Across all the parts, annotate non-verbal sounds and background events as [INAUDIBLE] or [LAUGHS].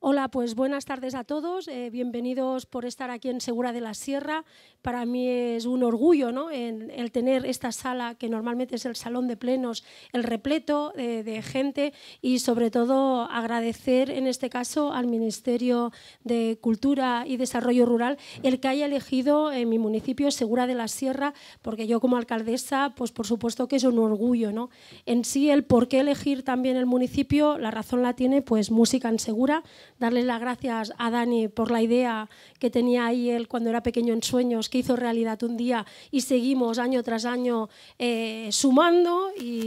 Hola, pues buenas tardes a todos. Eh, bienvenidos por estar aquí en Segura de la Sierra. Para mí es un orgullo ¿no? el tener esta sala que normalmente es el salón de plenos, el repleto de gente y sobre todo agradecer en este caso al Ministerio de Cultura y Desarrollo Rural el que haya elegido en eh, mi municipio Segura de la Sierra, porque yo como alcaldesa, pues por supuesto que es un orgullo. ¿no? En sí, el por qué elegir también el municipio, la razón la tiene pues Música en Segura darle las gracias a Dani por la idea que tenía ahí él cuando era pequeño en sueños, que hizo realidad un día y seguimos año tras año eh, sumando y,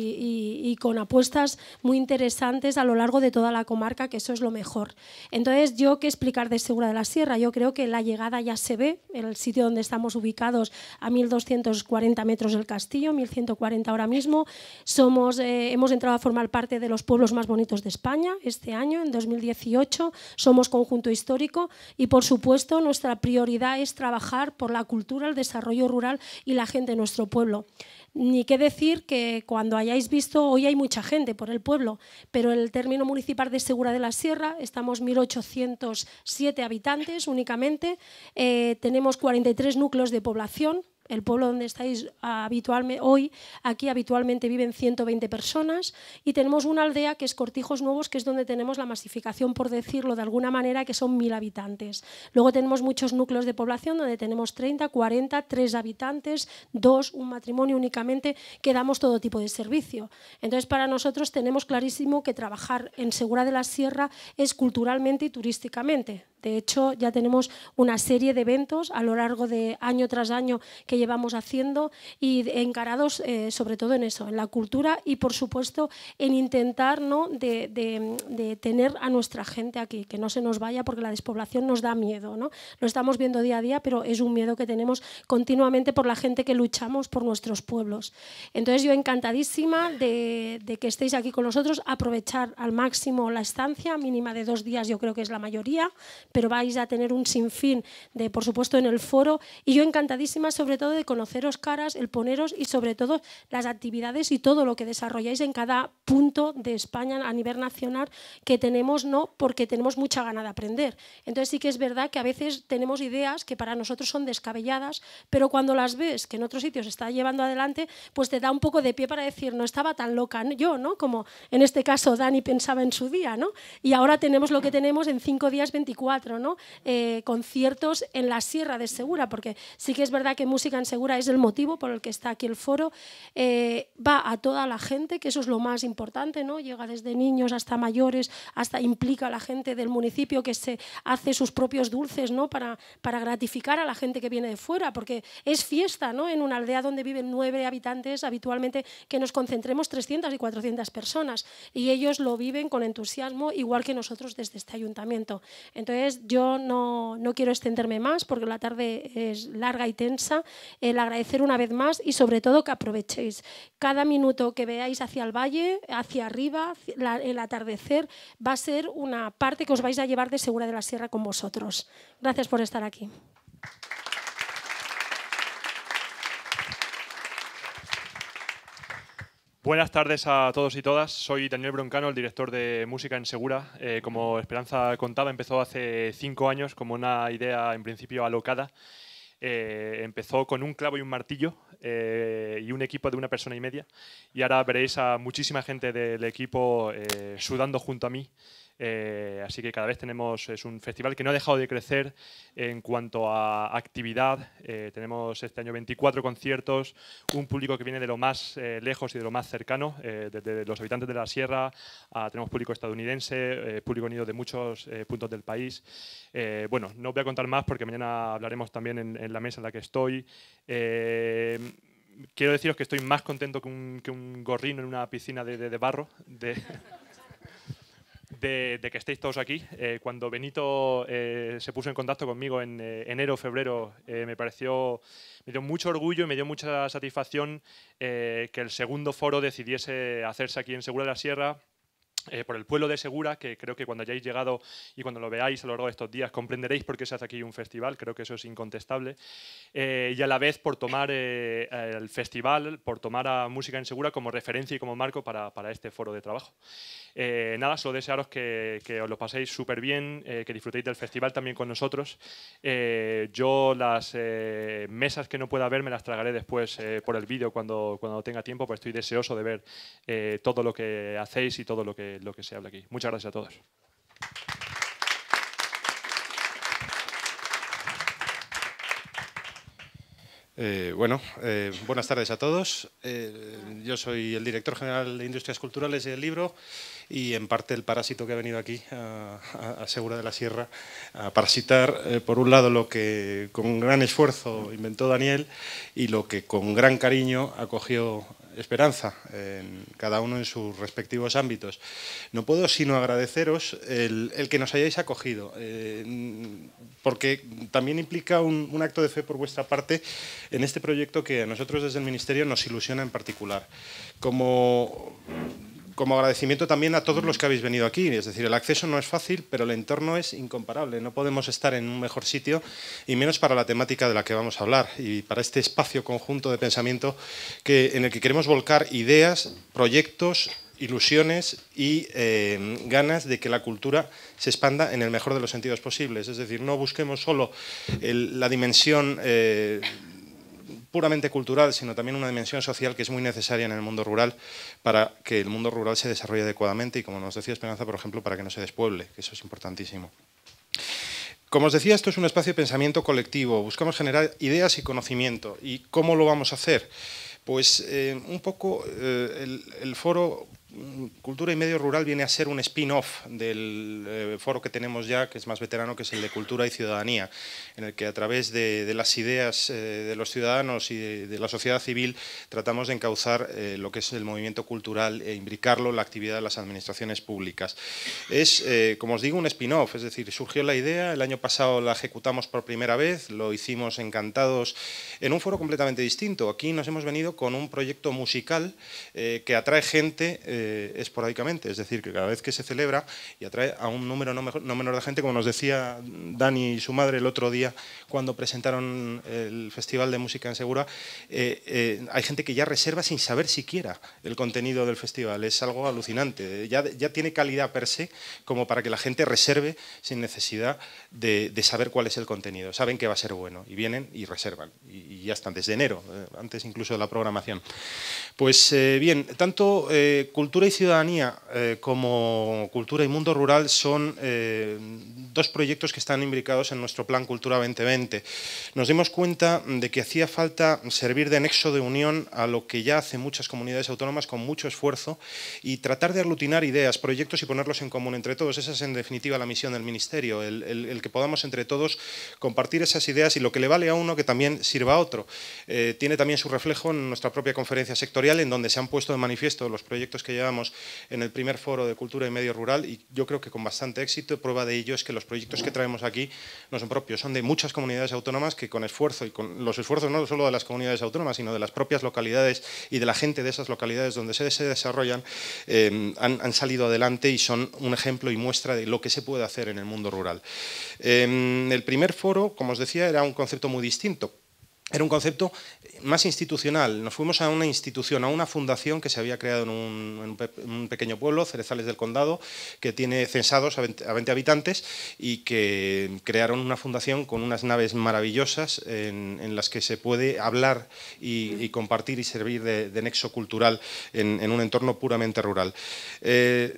con apuestas muy interesantes a lo largo de toda la comarca, que eso es lo mejor. Entonces, yo qué explicar de Segura de la Sierra, yo creo que la llegada ya se ve, en el sitio donde estamos ubicados a 1240 metros del castillo, 1140 ahora mismo, somos, eh, hemos entrado a formar parte de los pueblos más bonitos de España este año, en 2018, somos conjunto histórico y por supuesto nuestra prioridad es trabajar por la cultura, el desarrollo rural y la gente de nuestro pueblo. Ni qué decir que cuando hayáis visto, hoy hay mucha gente por el pueblo, pero el término municipal de Segura de la Sierra, estamos 1.807 habitantes únicamente, eh, tenemos 43 núcleos de población, el pueblo donde estáis habitualmente, hoy, aquí habitualmente viven 120 personas y tenemos una aldea que es Cortijos Nuevos, que es donde tenemos la masificación, por decirlo de alguna manera, que son 1.000 habitantes. Luego tenemos muchos núcleos de población donde tenemos 30, 40, 3 habitantes, 2, un matrimonio únicamente, que damos todo tipo de servicio. Entonces, para nosotros tenemos clarísimo que trabajar en Segura de la Sierra es culturalmente y turísticamente. De hecho, ya tenemos una serie de eventos a lo largo de año tras año que llevamos haciendo y encarados eh, sobre todo en eso, en la cultura y por supuesto en intentar ¿no? de, tener a nuestra gente aquí, que no se nos vaya porque la despoblación nos da miedo. ¿no? Lo estamos viendo día a día, pero es un miedo que tenemos continuamente por la gente que luchamos por nuestros pueblos. Entonces yo encantadísima de, de que estéis aquí con nosotros, aprovechar al máximo la estancia mínima de dos días, yo creo que es la mayoría, pero vais a tener un sinfín de, por supuesto, en el foro. Y yo encantadísima, sobre todo, de conoceros caras, el poneros y, sobre todo, las actividades y todo lo que desarrolláis en cada punto de España a nivel nacional que tenemos, ¿no? Porque tenemos mucha gana de aprender. Entonces, sí que es verdad que a veces tenemos ideas que para nosotros son descabelladas, pero cuando las ves que en otros sitios se está llevando adelante, pues te da un poco de pie para decir, no estaba tan loca yo, ¿no? Como en este caso Dani pensaba en su día, ¿no? Y ahora tenemos lo que tenemos en cinco días 24 ¿no? Eh, conciertos en la Sierra de Segura, porque sí que es verdad que Música en Segura es el motivo por el que está aquí el foro. Eh, va a toda la gente, que eso es lo más importante, ¿no? Llega desde niños hasta mayores, hasta implica a la gente del municipio que se hace sus propios dulces, ¿no? Para, para gratificar a la gente que viene de fuera, porque es fiesta, ¿no? En una aldea donde viven nueve habitantes habitualmente, que nos concentremos 300 y 400 personas, y ellos lo viven con entusiasmo, igual que nosotros desde este ayuntamiento. Entonces, yo no, quiero extenderme más porque la tarde es larga y tensa. El agradecer una vez más y sobre todo que aprovechéis cada minuto que veáis hacia el valle, hacia arriba, el atardecer, va a ser una parte que os vais a llevar de Segura de la Sierra con vosotros. Gracias por estar aquí. Buenas tardes a todos y todas. Soy Daniel Broncano, el director de Música en Segura. Eh, como Esperanza contaba, empezó hace cinco años como una idea en principio alocada. Eh, empezó con un clavo y un martillo eh, y un equipo de una persona y media. Y ahora veréis a muchísima gente del equipo sudando junto a mí eh, así que cada vez tenemos, es un festival que no ha dejado de crecer en cuanto a actividad. Eh, tenemos este año 24 conciertos, un público que viene de lo más eh, lejos y de lo más cercano, desde los habitantes de la sierra, tenemos público estadounidense, público unido de muchos puntos del país. bueno, no voy a contar más porque mañana hablaremos también en, la mesa en la que estoy quiero deciros que estoy más contento que un, que gorrino en una piscina de, de barro. De, de, que estéis todos aquí. Eh, cuando Benito eh, se puso en contacto conmigo en eh, enero, febrero, me pareció, me dio mucho orgullo y me dio mucha satisfacción que el segundo foro decidiese hacerse aquí en Segura de la Sierra. por el pueblo de Segura, que creo que cuando hayáis llegado y cuando lo veáis a lo largo de estos días comprenderéis por qué se hace aquí un festival, creo que eso es incontestable, y a la vez por tomar el festival, por tomar a Música en Segura como referencia y como marco para, para este foro de trabajo. Eh, nada, solo desearos que, os lo paséis súper bien, eh, que disfrutéis del festival también con nosotros. Eh, yo las mesas que no pueda ver me las tragaré después por el vídeo cuando, cuando tenga tiempo, pues estoy deseoso de ver todo lo que hacéis y todo lo que, lo que se habla aquí. Muchas gracias a todos. Eh, bueno, eh, buenas tardes a todos. Eh, yo soy el director general de Industrias Culturales del Libro y en parte el parásito que ha venido aquí a, Segura de la Sierra a parasitar, por un lado, lo que con gran esfuerzo inventó Daniel y lo que con gran cariño acogió esperanza, en cada uno en sus respectivos ámbitos. No puedo sino agradeceros el, que nos hayáis acogido, eh, porque también implica un, un, acto de fe por vuestra parte en este proyecto que a nosotros desde el Ministerio nos ilusiona en particular. Como como agradecimiento también a todos los mm. que habéis venido aquí. Es decir, el acceso no es fácil, pero el entorno es incomparable. No podemos estar en un mejor sitio, y menos para la temática de la que vamos a hablar, y para este espacio conjunto de pensamiento que, en el que queremos volcar ideas, proyectos, ilusiones y eh, ganas de que la cultura se expanda en el mejor de los sentidos posibles. Es decir, no busquemos solo la dimensión... Eh, puramente cultural, sino también una dimensión social que es muy necesaria en el mundo rural para que el mundo rural se desarrolle adecuadamente y, como nos decía Esperanza, por ejemplo, para que no se despueble, que eso es importantísimo. Como os decía, esto es un espacio de pensamiento colectivo. Buscamos generar ideas y conocimiento. ¿Y cómo lo vamos a hacer? Pues eh, un poco eh, el foro Cultura y Medio Rural viene a ser un spin-off del eh, foro que tenemos ya, que es más veterano, que es el de Cultura y Ciudadanía, en el que a través de, las ideas eh, de los ciudadanos y de, la sociedad civil tratamos de encauzar eh, lo que es el movimiento cultural e imbricarlo en la actividad de las administraciones públicas. Es, como os digo, un spin-off, es decir, surgió la idea, el año pasado la ejecutamos por primera vez, lo hicimos encantados en un foro completamente distinto. Aquí nos hemos venido con un proyecto musical que atrae gente eh, esporádicamente, es decir, que cada vez que se celebra y atrae a un número no, menor de gente, como nos decía Dani y su madre el otro día cuando presentaron el Festival de Música en Segura, eh, eh, hay gente que ya reserva sin saber siquiera el contenido del festival, es algo alucinante, ya, ya tiene calidad per se como para que la gente reserve sin necesidad de, saber cuál es el contenido, saben que va a ser bueno y vienen y reservan y, ya están desde enero, antes incluso de la programación. Pues bien, tanto Cultura y Ciudadanía eh, como Cultura y Mundo Rural son eh, dos proyectos que están imbricados en nuestro Plan Cultura 2020. Nos dimos cuenta de que hacía falta servir de nexo de unión a lo que ya hacen muchas comunidades autónomas con mucho esfuerzo y tratar de aglutinar ideas, proyectos y ponerlos en común entre todos. Esa es en definitiva la misión del Ministerio, el, que podamos entre todos compartir esas ideas y lo que le vale a uno que también sirva a otro. Eh, tiene también su reflejo en nuestra propia conferencia sectorial en donde se han puesto de manifiesto los proyectos que ya llevamos en el primer foro de cultura y medio rural y yo creo que con bastante éxito. Prueba de ello es que los proyectos que traemos aquí no son propios, son de muchas comunidades autónomas que con esfuerzo y con los esfuerzos no solo de las comunidades autónomas, sino de las propias localidades y de la gente de esas localidades donde se, desarrollan, eh, han, salido adelante y son un ejemplo y muestra de lo que se puede hacer en el mundo rural. Eh, el primer foro, como os decía, era un concepto muy distinto era un concepto más institucional. Nos fuimos a una institución, a una fundación que se había creado en un, pequeño pueblo, Cerezales del Condado, que tiene censados a 20, habitantes y que crearon una fundación con unas naves maravillosas en, las que se puede hablar y, compartir y servir de, nexo cultural en, un entorno puramente rural. Eh,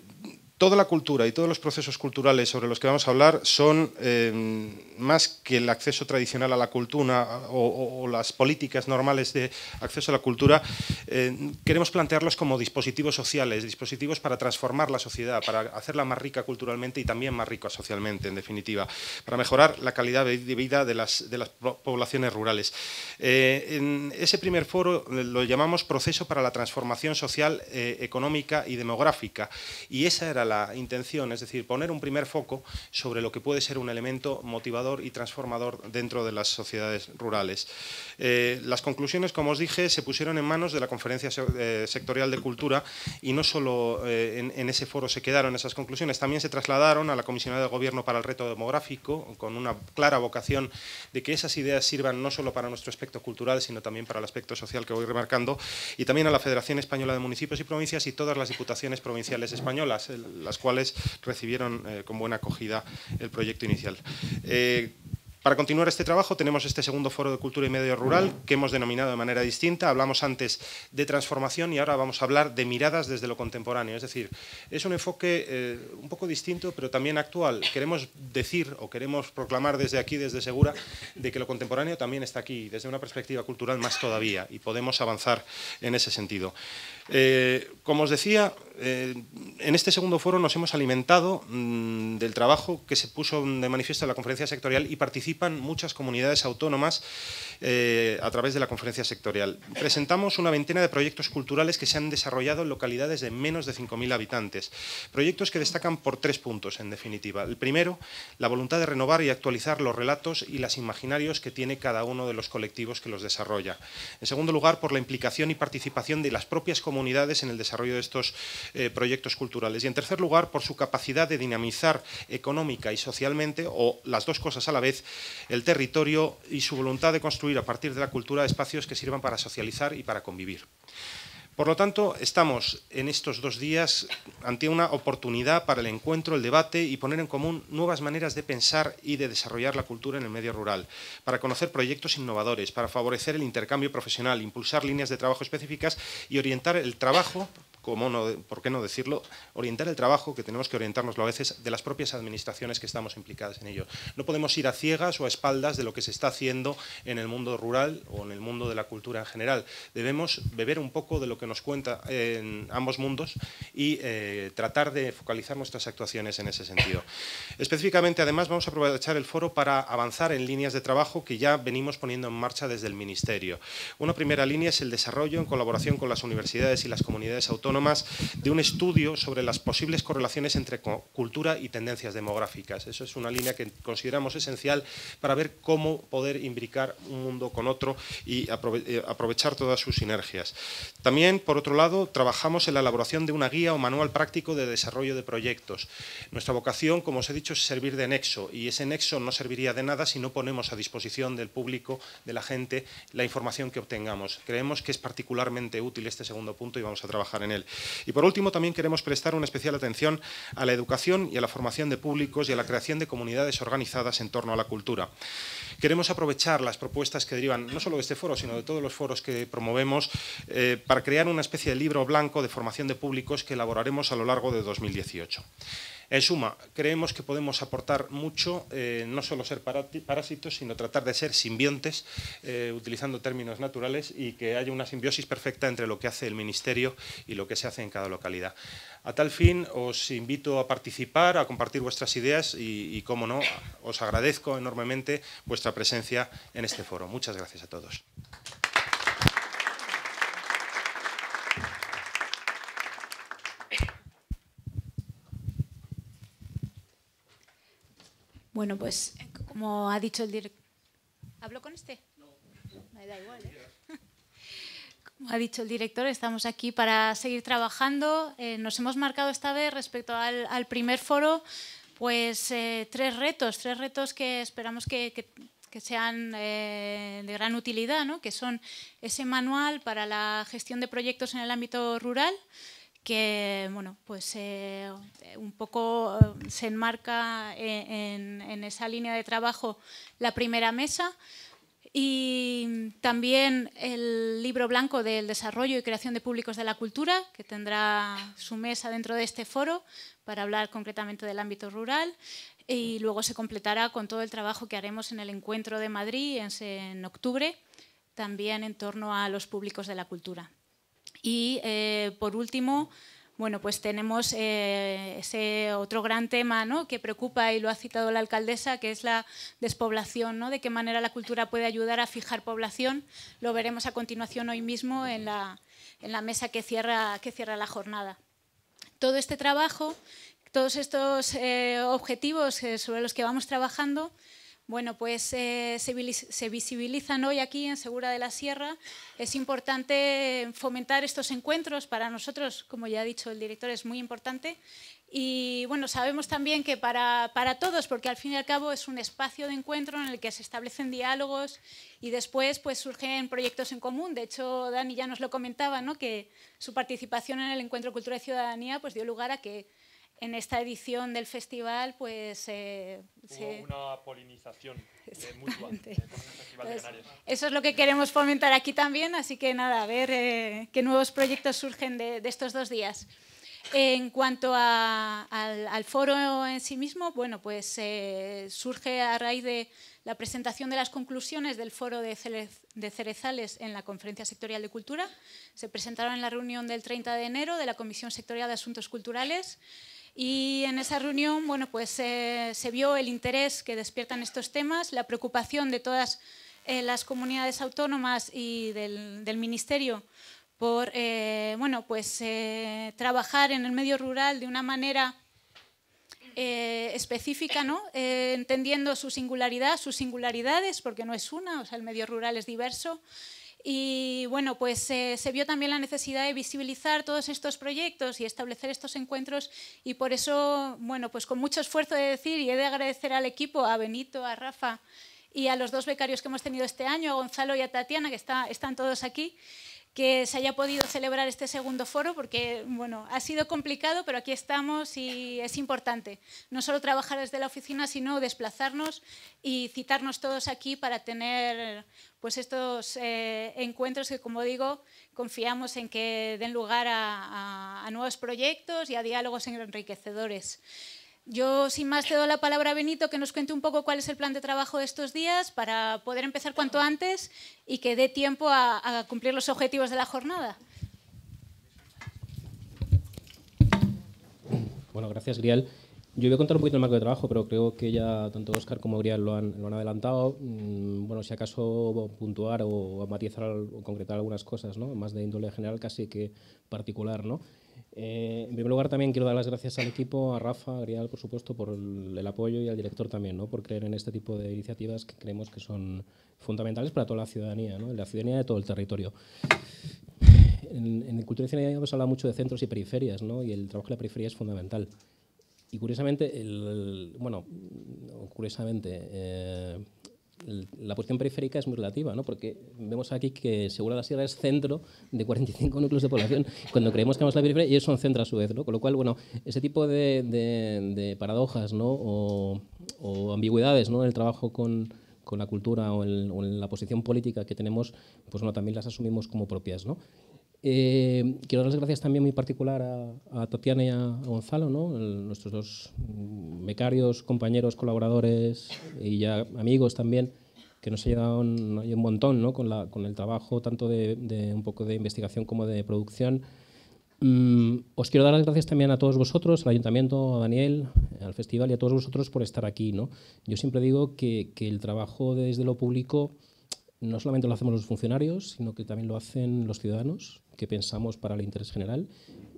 toda la cultura y todos los procesos culturales sobre los que vamos a hablar son em, más que el acceso tradicional a la cultura o, las políticas normales de acceso a la cultura, em, queremos plantearlos como dispositivos sociales, dispositivos para transformar la sociedad, para hacerla más rica culturalmente y también más rica socialmente, en definitiva, para mejorar la calidad de vida de las, poblaciones rurales. Eh, en ese primer foro lo llamamos proceso para la transformación social, eh, económica y demográfica, y esa era la intención, es decir, poner un primer foco sobre lo que puede ser un elemento motivador y transformador dentro de las sociedades rurales. Eh, las conclusiones, como os dije, se pusieron en manos de la Conferencia eh, Sectorial de Cultura y no solo eh, en, ese foro se quedaron esas conclusiones, también se trasladaron a la Comisionada de Gobierno para el Reto Demográfico con una clara vocación de que esas ideas sirvan no solo para nuestro aspecto cultural, sino también para el aspecto social que voy remarcando, y también a la Federación Española de Municipios y Provincias y todas las diputaciones provinciales españolas las cuales recibieron eh, con buena acogida el proyecto inicial. Eh, para continuar este trabajo tenemos este segundo foro de cultura y medio rural que hemos denominado de manera distinta. Hablamos antes de transformación y ahora vamos a hablar de miradas desde lo contemporáneo. Es decir, es un enfoque eh, un poco distinto pero también actual. Queremos decir o queremos proclamar desde aquí, desde Segura, de que lo contemporáneo también está aquí, desde una perspectiva cultural más todavía y podemos avanzar en ese sentido. Eh, como os decía, eh, en este segundo foro nos hemos alimentado mm, del trabajo que se puso de manifiesto en la conferencia sectorial y participan muchas comunidades autónomas eh, a través de la conferencia sectorial. Presentamos una veintena de proyectos culturales que se han desarrollado en localidades de menos de 5.000 habitantes. Proyectos que destacan por tres puntos, en definitiva. El primero, la voluntad de renovar y actualizar los relatos y las imaginarios que tiene cada uno de los colectivos que los desarrolla. En segundo lugar, por la implicación y participación de las propias comunidades en el desarrollo de estos eh, proyectos culturales. Y en tercer lugar, por su capacidad de dinamizar económica y socialmente, o las dos cosas a la vez, el territorio y su voluntad de construir a partir de la cultura espacios que sirvan para socializar y para convivir. Por lo tanto, estamos en estos dos días ante una oportunidad para el encuentro, el debate y poner en común nuevas maneras de pensar y de desarrollar la cultura en el medio rural, para conocer proyectos innovadores, para favorecer el intercambio profesional, impulsar líneas de trabajo específicas y orientar el trabajo por qué no decirlo, orientar el trabajo, que tenemos que orientarnos a veces, de las propias administraciones que estamos implicadas en ello. No podemos ir a ciegas o a espaldas de lo que se está haciendo en el mundo rural o en el mundo de la cultura en general. Debemos beber un poco de lo que nos cuenta en ambos mundos y eh, tratar de focalizar nuestras actuaciones en ese sentido. Específicamente, además, vamos a aprovechar el foro para avanzar en líneas de trabajo que ya venimos poniendo en marcha desde el Ministerio. Una primera línea es el desarrollo en colaboración con las universidades y las comunidades autónomas más, de un estudio sobre las posibles correlaciones entre cultura y tendencias demográficas. Eso es una línea que consideramos esencial para ver cómo poder imbricar un mundo con otro y eh, aprovechar todas sus sinergias. También, por otro lado, trabajamos en la elaboración de una guía o manual práctico de desarrollo de proyectos. Nuestra vocación, como os he dicho, es servir de nexo y ese nexo no serviría de nada si no ponemos a disposición del público, de la gente, la información que obtengamos. Creemos que es particularmente útil este segundo punto y vamos a trabajar en él. Y por último, también queremos prestar una especial atención a la educación y a la formación de públicos y a la creación de comunidades organizadas en torno a la cultura. Queremos aprovechar las propuestas que derivan no solo de este foro, sino de todos los foros que promovemos eh, para crear una especie de libro blanco de formación de públicos que elaboraremos a lo largo de 2018. En suma, creemos que podemos aportar mucho, eh, no solo ser parásitos, sino tratar de ser simbiontes, eh, utilizando términos naturales, y que haya una simbiosis perfecta entre lo que hace el Ministerio y lo que se hace en cada localidad. A tal fin, os invito a participar, a compartir vuestras ideas y, y como no, os agradezco enormemente vuestra presencia en este foro. Muchas gracias a todos. Bueno, pues como ha dicho el director... ¿Hablo con este? Me da igual, ¿eh? [LAUGHS] Como ha dicho el director, estamos aquí para seguir trabajando. Eh, nos hemos marcado esta vez respecto al, primer foro, pues eh, tres retos, tres retos que esperamos que, sean de gran utilidad, ¿no? que son ese manual para la gestión de proyectos en el ámbito rural, que bueno, pues eh, un poco eh, se enmarca e-, en, esa línea de trabajo la primera mesa y también el libro blanco del desarrollo y creación de públicos de la cultura, que tendrá su mesa dentro de este foro para hablar concretamente del ámbito rural y luego se completará con todo el trabajo que haremos en el encuentro de Madrid en octubre, también en torno a los públicos de la cultura. Y eh, por último, bueno, pues tenemos eh, ese otro gran tema que preocupa y lo ha citado la alcaldesa, que es la despoblación, ¿no? de qué manera la cultura puede ayudar a fijar población. Lo veremos a continuación hoy mismo en la, mesa que cierra, la jornada. Todo este trabajo, todos estos eh, objetivos sobre los que vamos trabajando, bueno, pues eh, se, visibilizan hoy aquí en Segura de la Sierra. Es importante fomentar estos encuentros. Para nosotros, como ya ha dicho el director, es muy importante. Y bueno, sabemos también que para, todos, porque al fin y al cabo es un espacio de encuentro en el que se establecen diálogos y después pues surgen proyectos en común. De hecho, Dani ya nos lo comentaba, ¿no? que su participación en el Encuentro Cultura y Ciudadanía pues, dio lugar a que en esta edición del festival, pues... Eh, una polinización eh, de pues, Eso es lo que queremos fomentar aquí también, así que nada, a ver eh, qué nuevos proyectos surgen de, estos dos días. En cuanto al, foro en sí mismo, bueno, pues eh, surge a raíz de la presentación de las conclusiones del foro de Cerezales en la Conferencia Sectorial de Cultura. Se presentaron en la reunión del 30 de enero de la Comisión Sectorial de Asuntos Culturales. Y en esa reunión bueno, pues, se vio el interés que despiertan estos temas, la preocupación de todas eh, las comunidades autónomas y del, Ministerio por eh, bueno, pues, eh, trabajar en el medio rural de una manera específica, entendiendo su singularidad, sus singularidades, porque no es una, o sea, el medio rural es diverso. Y bueno, pues eh, se vio también la necesidad de visibilizar todos estos proyectos y establecer estos encuentros y por eso, bueno, pues con mucho esfuerzo de decir y he de agradecer al equipo, a Benito, a Rafa y a los dos becarios que hemos tenido este año, a Gonzalo y a Tatiana, que están todos aquí, que se haya podido celebrar este segundo foro porque bueno, ha sido complicado, pero aquí estamos y es importante no solo trabajar desde la oficina, sino desplazarnos y citarnos todos aquí para tener pues estos eh, encuentros que, como digo, confiamos en que den lugar a nuevos proyectos y a diálogos enriquecedores. Yo, sin más, te doy la palabra a Benito que nos cuente un poco cuál es el plan de trabajo de estos días para poder empezar cuanto antes y que dé tiempo a, cumplir los objetivos de la jornada. Bueno, gracias, Grial. Yo voy a contar un poquito el marco de trabajo, pero creo que ya tanto Oscar como Grial lo han, adelantado. Mm, bueno, si acaso puntuar o matizar o concretar algunas cosas, ¿no? más de índole general casi que particular. ¿no? Eh, en primer lugar, también quiero dar las gracias al equipo, a Rafa, a Grial, por supuesto, por el, apoyo y al director también, ¿no? por creer en este tipo de iniciativas que creemos que son fundamentales para toda la ciudadanía, ¿no? la ciudadanía de todo el territorio. En, Cultura y Ciudadanía hemos hablado mucho de centros y periferias, ¿no? y el trabajo de la periferia es fundamental. Y curiosamente, bueno, curiosamente, eh, la posición periférica es muy relativa, ¿no? porque vemos aquí que Segura la Sierra es centro de 45 núcleos de población, cuando creemos que vamos a la periferia, ellos son centro a su vez. ¿no? Con lo cual, bueno, ese tipo de, paradojas ¿no? o, ambigüedades ¿no? en el trabajo con, la cultura o, en la posición política que tenemos, pues bueno, también las asumimos como propias. ¿no? Eh, quiero dar las gracias también muy particular a, Tatiana y a, Gonzalo, nuestros dos becarios, compañeros, colaboradores y ya amigos también, que nos ayudaron un montón ¿no? con, el trabajo tanto de, un poco de investigación como de producción. Mm, os quiero dar las gracias también a todos vosotros, al ayuntamiento, a Daniel, al festival y a todos vosotros por estar aquí. ¿no? Yo siempre digo que el trabajo desde lo público no solamente lo hacemos los funcionarios, sino que también lo hacen los ciudadanos, que pensamos para el interés general.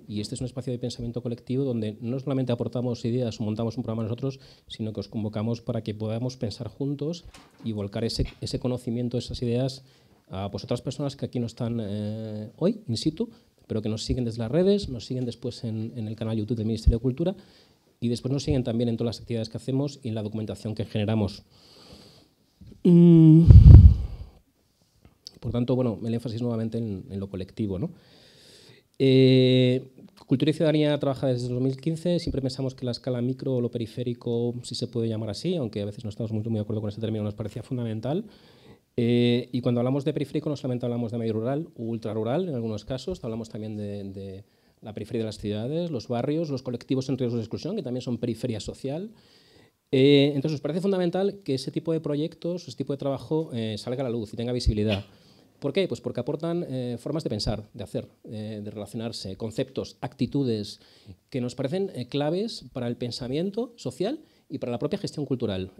Y este es un espacio de pensamiento colectivo donde no solamente aportamos ideas o montamos un programa nosotros, sino que os convocamos para que podamos pensar juntos y volcar ese, conocimiento, esas ideas a pues, otras personas que aquí no están eh, hoy, in situ, pero que nos siguen desde las redes, nos siguen después en, el canal YouTube del Ministerio de Cultura y después nos siguen también en todas las actividades que hacemos y en la documentación que generamos. Mm. Por tanto, bueno, el énfasis nuevamente en, lo colectivo. ¿no? Eh, Cultura y Ciudadanía trabaja desde 2015. Siempre pensamos que la escala micro o lo periférico, si se puede llamar así, aunque a veces no estamos muy, muy de acuerdo con ese término, nos parecía fundamental. Eh, y cuando hablamos de periférico, no solamente hablamos de medio rural o ultra rural en algunos casos, hablamos también de, la periferia de las ciudades, los barrios, los colectivos en riesgo de exclusión, que también son periferia social. Eh, entonces, nos parece fundamental que ese tipo de proyectos, ese tipo de trabajo salga a la luz y tenga visibilidad. ¿Por qué? Pues porque aportan eh, formas de pensar, de hacer, eh, de relacionarse, conceptos, actitudes que nos parecen eh, claves para el pensamiento social y para la propia gestión cultural.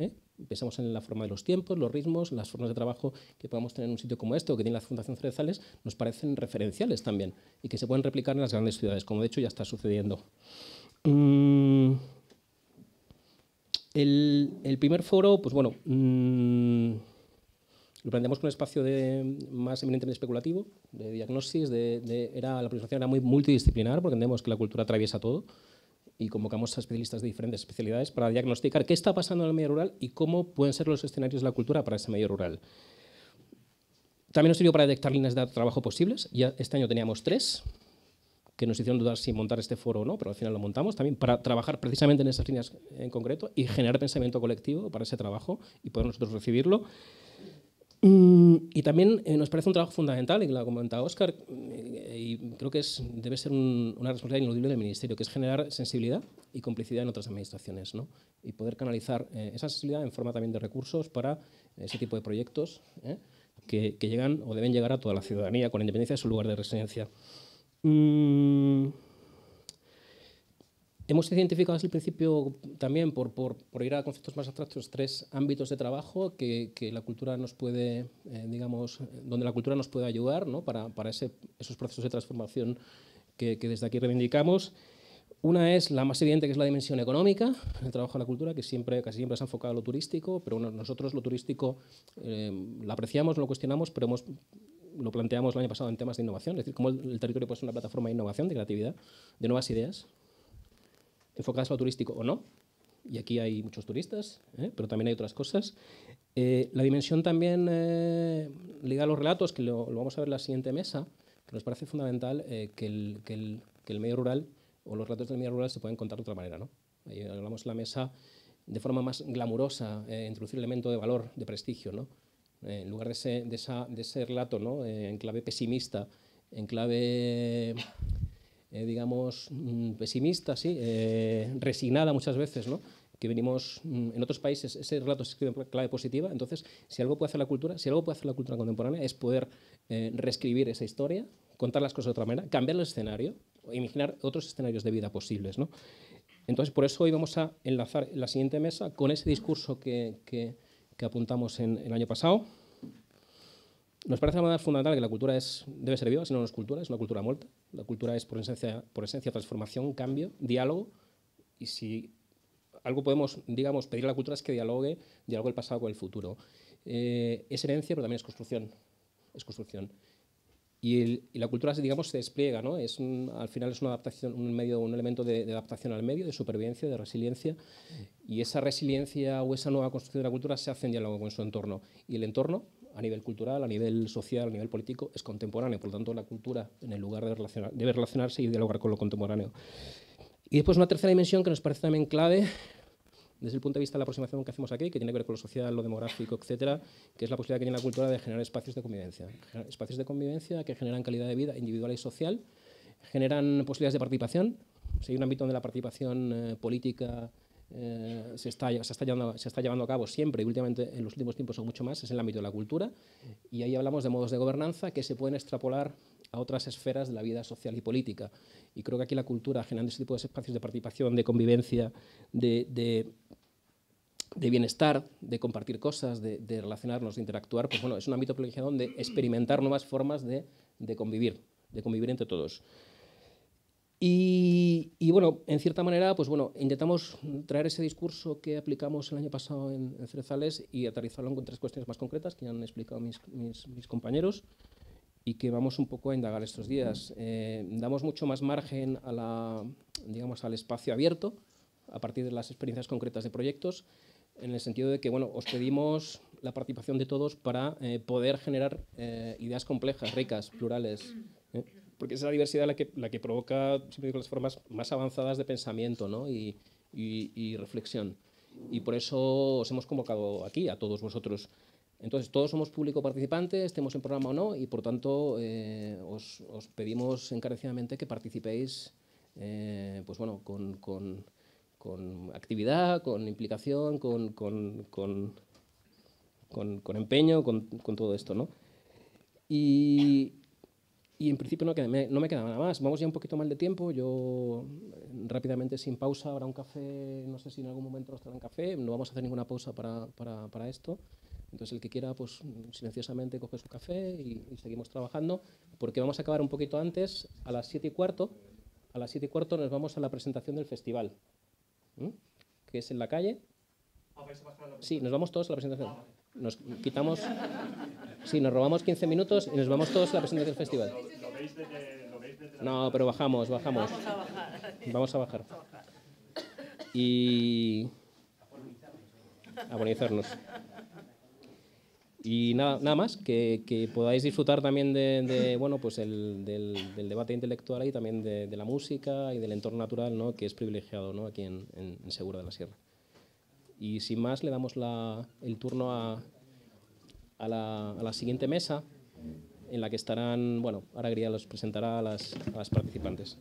Pensamos en la forma de los tiempos, los ritmos, las formas de trabajo que podamos tener en un sitio como este o que tiene la Fundación Cerezales, nos parecen referenciales también y que se pueden replicar en las grandes ciudades, como de hecho ya está sucediendo. Mm. El, primer foro, pues bueno... Mm, lo planteamos con un espacio de, mm, más eminentemente especulativo, de diagnosis, de, era, la presentación era muy multidisciplinar, porque entendemos que la cultura atraviesa todo, y convocamos a especialistas de diferentes especialidades para diagnosticar qué está pasando en el medio rural y cómo pueden ser los escenarios de la cultura para ese medio rural. También nos sirvió para detectar líneas de trabajo posibles. Ya este año teníamos tres, que nos hicieron dudar si montar este foro o no, pero al final lo montamos también para trabajar precisamente en esas líneas en concreto y generar pensamiento colectivo para ese trabajo y poder nosotros recibirlo. Mm, y también eh, nos parece un trabajo fundamental, y lo ha comentado Oscar, eh, y creo que es, debe ser una responsabilidad ineludible del Ministerio, que es generar sensibilidad y complicidad en otras administraciones, ¿no? y poder canalizar eh, esa sensibilidad en forma también de recursos para ese tipo de proyectos que, llegan o deben llegar a toda la ciudadanía, con independencia de su lugar de residencia. Mm, Hemos identificado desde el principio también, por, ir a conceptos más abstractos, tres ámbitos de trabajo que, la cultura nos puede, eh, digamos, donde la cultura nos puede ayudar para, esos procesos de transformación que, desde aquí reivindicamos. Una es la más evidente, que es la dimensión económica, el trabajo de la cultura, que siempre, casi siempre se ha enfocado a lo turístico, pero nosotros lo turístico eh, lo apreciamos, lo cuestionamos, pero hemos, lo planteamos el año pasado en temas de innovación, es decir, cómo el territorio puede ser una plataforma de innovación, de creatividad, de nuevas ideas, enfocadas a turístico o no, y aquí hay muchos turistas, ¿eh? pero también hay otras cosas. Eh, la dimensión también eh, ligada a los relatos, que lo, vamos a ver en la siguiente mesa, que nos parece fundamental eh, que el, medio rural o los relatos del medio rural se pueden contar de otra manera. Ahí hablamos de la mesa de forma más glamurosa, introducir elemento de valor, de prestigio, ¿no? en lugar de ese, ese relato ¿no? en clave pesimista, en clave eh, digamos, mm, pesimista, sí, eh, resignada muchas veces, que venimos mm, en otros países, ese relato se escribe en clave positiva, entonces si algo puede hacer la cultura, si algo puede hacer la cultura contemporánea es poder eh, reescribir esa historia, contar las cosas de otra manera, cambiar el escenario, imaginar otros escenarios de vida posibles. Entonces por eso hoy vamos a enlazar la siguiente mesa con ese discurso que, que apuntamos en, el año pasado, nos parece fundamental que la cultura es, debe ser viva, si no, no es cultura, es una cultura muerta. La cultura es por esencia, por esencia transformación, cambio, diálogo. Y si algo podemos, digamos, pedir a la cultura es que dialogue, dialogue el pasado con el futuro. Eh, es herencia, pero también es construcción. Es construcción. Y, la cultura, digamos, se despliega, ¿no? Es al final es una adaptación, un, medio, un elemento de, de, adaptación al medio, de supervivencia, de resiliencia. Y esa resiliencia o esa nueva construcción de la cultura se hace en diálogo con su entorno. Y el entorno a nivel cultural, a nivel social, a nivel político, es contemporáneo. Por lo tanto, la cultura, en el lugar de debe relacionarse y dialogar con lo contemporáneo. Y después una tercera dimensión que nos parece también clave desde el punto de vista de la aproximación que hacemos aquí, que tiene que ver con lo social, lo demográfico, etcétera, que es la posibilidad que tiene la cultura de generar espacios de convivencia. Espacios de convivencia que generan calidad de vida individual y social, generan posibilidades de participación. Si hay un ámbito donde la participación eh, política, eh, se, está, se, está llevando, a cabo siempre y últimamente en los últimos tiempos son mucho más, es en el ámbito de la cultura. Y ahí hablamos de modos de gobernanza que se pueden extrapolar a otras esferas de la vida social y política. Y creo que aquí la cultura, generando ese tipo de espacios de participación, de convivencia, de, bienestar, de compartir cosas, de, relacionarnos, de interactuar, pues bueno, es un ámbito privilegiado donde experimentar nuevas formas de convivir, de convivir entre todos. Y, bueno, en cierta manera, pues bueno, intentamos traer ese discurso que aplicamos el año pasado en, Cerezales y aterrizarlo en tres cuestiones más concretas que ya han explicado mis, compañeros y que vamos un poco a indagar estos días. Eh, damos mucho más margen a la, digamos, al espacio abierto a partir de las experiencias concretas de proyectos, en el sentido de que bueno, os pedimos la participación de todos para eh, poder generar eh, ideas complejas, ricas, plurales porque es la diversidad la que, la que provoca, siempre las formas más avanzadas de pensamiento ¿no? y, y, reflexión. Y por eso os hemos convocado aquí, a todos vosotros. Entonces, todos somos público participante, estemos en programa o no, y por tanto eh, os, pedimos encarecidamente que participéis eh, pues bueno, con, con, con, actividad, con implicación, con, con empeño, con, todo esto. ¿no? Y, y en principio no, no me queda nada más. Vamos ya un poquito mal de tiempo. Yo eh, rápidamente, sin pausa, habrá un café. No sé si en algún momento nos traen café. No vamos a hacer ninguna pausa para, esto. Entonces, el que quiera, pues silenciosamente coge su café y, seguimos trabajando. Porque vamos a acabar un poquito antes, a las 7 y cuarto. A las 7 y cuarto nos vamos a la presentación del festival, que es en la calle. Ah, pues sí, nos vamos todos a la presentación. Ah, nos quitamos. Sí, nos robamos 15 minutos y nos vamos todos a la presentación del festival. No, pero bajamos, bajamos. Vamos a bajar. Vamos a bajar. Y. Y nada, nada más, que, podáis disfrutar también de, bueno, pues el, del, debate intelectual y también de, la música y del entorno natural, ¿no? que es privilegiado aquí en, en Segura de la Sierra. Y sin más, le damos el turno a, la, siguiente mesa, en la que estarán, bueno, ahora los presentará a las participantes.